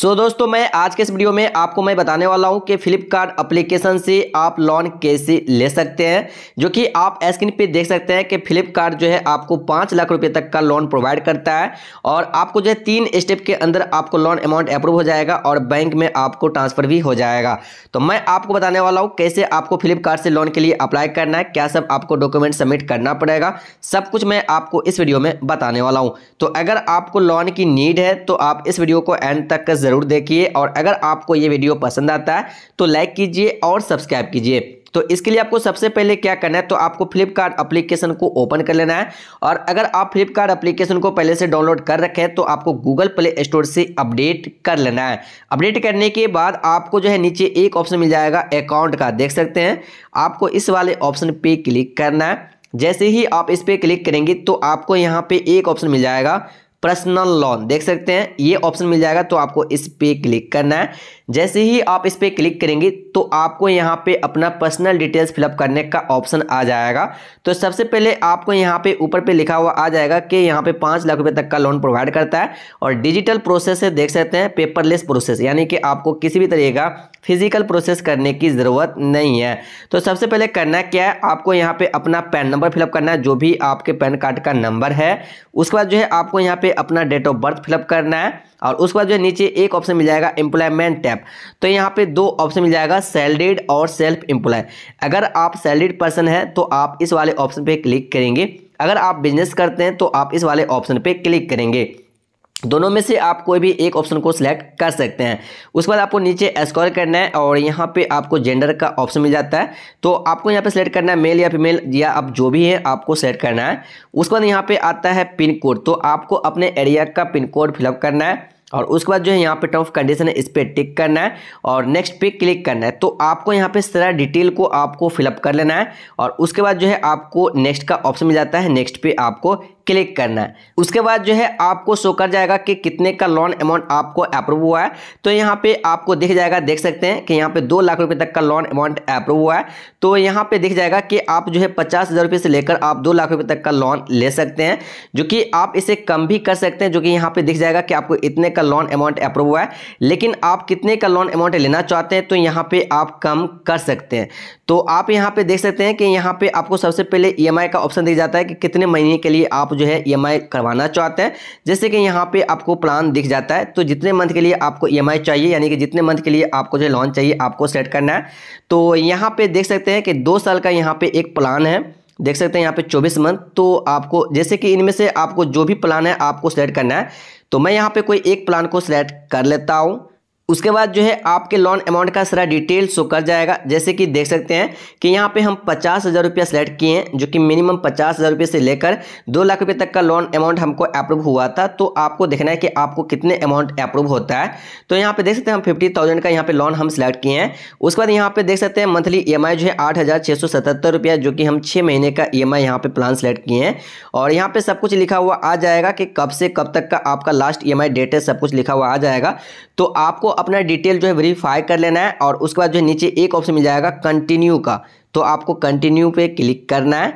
सो so, दोस्तों मैं आज के इस वीडियो में आपको मैं बताने वाला हूं कि फ्लिपकार्ट अप्लीकेशन से आप लोन कैसे ले सकते हैं जो कि आप स्क्रीन पे देख सकते हैं कि फ्लिपकार्ट जो है आपको पाँच लाख रुपए तक का लोन प्रोवाइड करता है और आपको जो है तीन स्टेप के अंदर आपको लोन अमाउंट अप्रूव हो जाएगा और बैंक में आपको ट्रांसफर भी हो जाएगा तो मैं आपको बताने वाला हूँ कैसे आपको फ्लिपकार्ट से लोन के लिए अप्लाई करना है क्या सब आपको डॉक्यूमेंट सबमिट करना पड़ेगा सब कुछ मैं आपको इस वीडियो में बताने वाला हूँ तो अगर आपको लोन की नीड है तो आप इस वीडियो को एंड तक ज़रूर देखिए और अगर आपको ये वीडियो पसंद आता है तो लाइक कीजिए और सब्सक्राइब कीजिए तो इसके लिए आपको सबसे पहले क्या करना है तो आपको फ्लिपकार्ट अप्लीकेशन को ओपन कर लेना है और अगर आप फ्लिपकार्ट अप्लीकेशन को पहले से डाउनलोड कर रखें तो आपको गूगल प्ले स्टोर से अपडेट कर लेना है अपडेट करने के बाद आपको जो है नीचे एक ऑप्शन मिल जाएगा अकाउंट का देख सकते हैं आपको इस वाले ऑप्शन पे क्लिक करना है जैसे ही आप इस पर क्लिक करेंगे तो आपको यहाँ पर एक ऑप्शन मिल जाएगा पर्सनल लोन देख सकते हैं ये ऑप्शन मिल जाएगा तो आपको इस पे क्लिक करना है जैसे ही आप इस पे क्लिक करेंगे तो आपको यहाँ पे अपना पर्सनल डिटेल्स फिलअप करने का ऑप्शन आ जाएगा तो सबसे पहले आपको यहाँ पे ऊपर पे लिखा हुआ आ जाएगा कि यहाँ पे पाँच लाख रुपए तक का लोन प्रोवाइड करता है और डिजिटल प्रोसेस है देख सकते हैं पेपरलेस प्रोसेस यानी कि आपको किसी भी तरह का फिजिकल प्रोसेस करने की ज़रूरत नहीं है तो सबसे पहले करना क्या है आपको यहाँ पे अपना पैन नंबर फिलअप करना है जो भी आपके पैन कार्ड का नंबर है उसके बाद जो है आपको यहाँ पे पे अपना डेट ऑफ बर्थ फिलअप करना है और उसके बाद जो है नीचे एक ऑप्शन मिल जाएगा एम्प्लॉयमेंट टैप तो यहाँ पे दो ऑप्शन मिल जाएगा सैलरीड और सेल्फ एम्प्लॉय अगर आप सैलरीड पर्सन हैं तो आप इस वाले ऑप्शन पे क्लिक करेंगे अगर आप बिजनेस करते हैं तो आप इस वाले ऑप्शन पे क्लिक करेंगे दोनों में से आप कोई भी एक ऑप्शन को सिलेक्ट कर सकते हैं उसके बाद आपको नीचे स्कॉल करना है और यहाँ पे आपको जेंडर का ऑप्शन मिल जाता है तो आपको यहाँ पे सिलेक्ट करना है मेल या फीमेल या आप जो भी है आपको सेलेक्ट करना है उसके बाद यहाँ पे आता है पिन कोड तो आपको अपने एरिया का पिन कोड फिलअप करना है और उसके बाद जो है यहाँ पे टर्म कंडीशन है इस पर टिक करना है और नेक्स्ट पे क्लिक करना है तो आपको यहाँ पे सारा डिटेल को आपको फिलअप कर लेना है और उसके बाद जो है आपको नेक्स्ट का ऑप्शन मिल जाता है नेक्स्ट पे आपको क्लिक करना है उसके बाद जो है आपको शो कर जाएगा कि कितने का लोन अमाउंट आपको अप्रूव हुआ है तो यहाँ पे आपको दिख जाएगा देख सकते हैं कि यहाँ पे दो लाख रुपये तक का लोन अमाउंट अप्रूव हुआ है तो यहाँ पे दिख जाएगा कि आप जो है पचास हज़ार रुपये से लेकर आप दो लाख रुपये तक का लोन ले सकते हैं जो कि आप इसे कम भी कर सकते हैं जो कि यहाँ पे दिख जाएगा कि आपको इतने का लोन अमाउंट अप्रूव हुआ है लेकिन आप कितने का लोन अमाउंट लेना चाहते हैं तो यहाँ पे आप कम कर सकते हैं तो आप यहाँ पे देख सकते हैं कि यहाँ पे आपको सबसे पहले ई e का ऑप्शन दिख जाता है कि कितने महीने के लिए आप आप जो है ई e करवाना चाहते हैं जैसे कि यहाँ पे आपको प्लान दिख जाता है तो जितने मंथ के लिए आपको ई e चाहिए यानी कि जितने मंथ के लिए आपको जो है लोन चाहिए आपको सेट करना है तो यहाँ पे देख सकते हैं कि दो साल का यहाँ पे एक प्लान है देख सकते हैं यहाँ पे 24 मंथ तो आपको जैसे कि इनमें से आपको जो भी प्लान है आपको सेलेक्ट करना है तो मैं यहाँ पे कोई एक प्लान को सिलेक्ट कर लेता हूँ उसके बाद जो है आपके लोन अमाउंट का सारा डिटेल शो कर जाएगा जैसे कि देख सकते हैं कि यहाँ पे हम पचास हज़ार रुपया सेलेक्ट किए हैं जो कि मिनिमम पचास हज़ार रुपये से लेकर दो लाख रुपये तक का लोन अमाउंट हमको अप्रूव हुआ था तो आपको देखना है कि आपको कितने अमाउंट अप्रूव होता है तो यहाँ पे देख सकते हैं हम फिफ्टी थाउजेंड का यहाँ पे लोन हम सेलेक्ट किए हैं उसके बाद यहाँ पर देख सकते हैं मंथली ई जो है आठ हज़ार सौ सतहत्तर रुपया जो कि हम छः महीने का ई एम आई यहाँ पे प्लान सेलेक्ट किए हैं और यहाँ पे सब कुछ लिखा हुआ आ जाएगा कि कब से कब तक का आपका last E M I date है सब कुछ लिखा हुआ आ जाएगा तो आपको अपना डिटेल जो है वेरीफाई कर लेना है और उसके बाद जो है नीचे एक ऑप्शन मिल जाएगा कंटिन्यू का तो आपको कंटिन्यू पे क्लिक करना है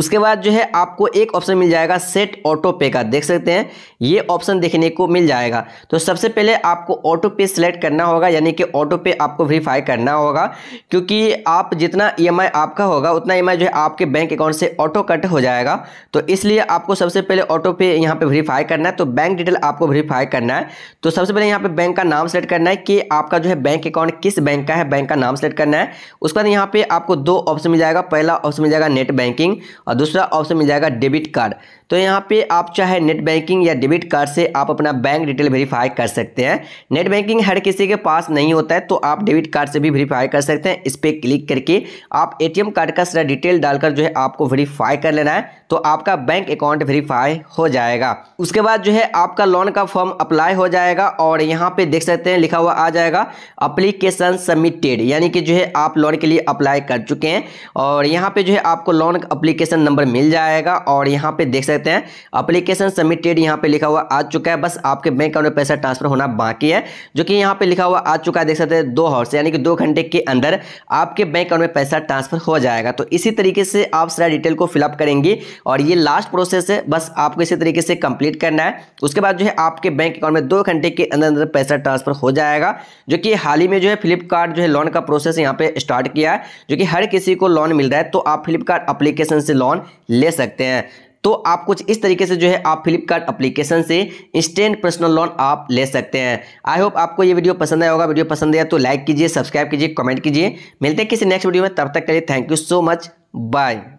उसके बाद जो है आपको एक ऑप्शन मिल जाएगा सेट ऑटो पे का देख सकते हैं ये ऑप्शन देखने को मिल जाएगा तो सबसे पहले आपको ऑटो पे सिलेक्ट करना होगा यानी कि ऑटो पे आपको वेरीफाई करना होगा क्योंकि आप जितना ई e आपका होगा उतना ई e जो है आपके बैंक अकाउंट से ऑटो कट हो जाएगा तो इसलिए आपको सबसे पहले ऑटो पे यहाँ पर वेरीफाई करना है तो बैंक डिटेल आपको वेरीफाई करना है तो सबसे पहले यहाँ पे बैंक का नाम सेलेक्ट करना है कि आपका जो है बैंक अकाउंट किस बैंक का है बैंक का नाम सेलेक्ट करना है उसके बाद यहाँ पे आपको दो ऑप्शन मिल जाएगा पहला ऑप्शन मिल जाएगा नेट बैंकिंग और दूसरा ऑप्शन मिल जाएगा डेबिट कार्ड तो यहाँ पे आप चाहे नेट बैंकिंग या डेबिट कार्ड से आप अपना बैंक डिटेल वेरीफाई कर सकते हैं नेट बैंकिंग हर किसी के पास नहीं होता है तो आप डेबिट कार्ड से भी वेरीफाई कर सकते हैं इस पर क्लिक करके आप ए कार्ड का सारा डिटेल डालकर जो है आपको वेरीफाई कर लेना है तो आपका बैंक अकाउंट वेरीफाई हो जाएगा उसके बाद जो है आपका लोन का फॉर्म अप्लाई हो जाएगा और यहाँ पे देख सकते हैं लिखा हुआ आ जाएगा अप्लीकेशन सबमिटेड यानी कि जो है आप लोन के लिए अप्लाई कर चुके हैं और यहाँ पे जो है आपको लोन अप्लीकेशन नंबर मिल जाएगा और यहाँ पे देख सकते कहते हैं अप्लीकेशन सबमिटेड यहाँ पे लिखा हुआ आ चुका है बस आपके बैंक अकाउंट में पैसा ट्रांसफर होना बाकी है जो कि यहाँ पे लिखा हुआ आ चुका है देख सकते हैं दो हॉर्स यानी कि दो घंटे के अंदर आपके बैंक अकाउंट में पैसा ट्रांसफर हो जाएगा तो इसी तरीके से आप सारा डिटेल को फिलअप करेंगी और ये लास्ट प्रोसेस है बस आपको इसी तरीके से कंप्लीट करना है उसके बाद जो है आपके बैंक अकाउंट में दो घंटे के अंदर अंदर पैसा ट्रांसफर हो जाएगा जो कि हाल ही में जो है फ्लिपकार्ट जो है लोन का प्रोसेस यहाँ पे स्टार्ट किया है जो कि हर किसी को लोन मिल रहा है तो आप फ्लिपकार्ट अप्लीकेशन से लोन ले सकते हैं तो आप कुछ इस तरीके से जो है आप फ्लिपकार्ट अप्लीकेशन से इंस्टेंट पर्सनल लोन आप ले सकते हैं आई होप आपको ये वीडियो पसंद आया होगा वीडियो पसंद आया तो लाइक कीजिए सब्सक्राइब कीजिए कमेंट कीजिए मिलते हैं किसी नेक्स्ट वीडियो में तब तक के लिए thank you so much bye